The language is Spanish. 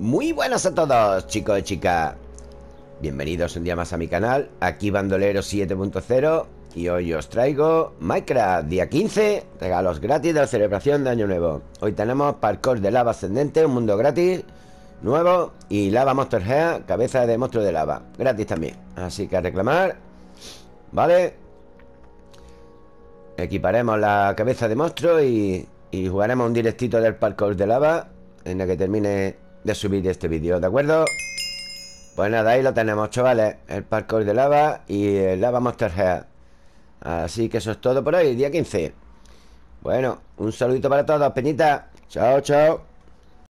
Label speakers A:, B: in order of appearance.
A: Muy buenas a todos, chicos y chicas Bienvenidos un día más a mi canal Aquí Bandolero 7.0 Y hoy os traigo Minecraft día 15 Regalos gratis de la celebración de Año Nuevo Hoy tenemos parkour de lava ascendente Un mundo gratis, nuevo Y lava monster cabeza de monstruo de lava Gratis también, así que a reclamar Vale Equiparemos la cabeza de monstruo y, y jugaremos un directito del parkour de lava En la que termine de subir este vídeo, ¿de acuerdo? Pues nada, ahí lo tenemos, chavales El parkour de lava y el lava monster head Así que eso es todo por hoy, día 15 Bueno, un saludito para todos, Peñita Chao, chao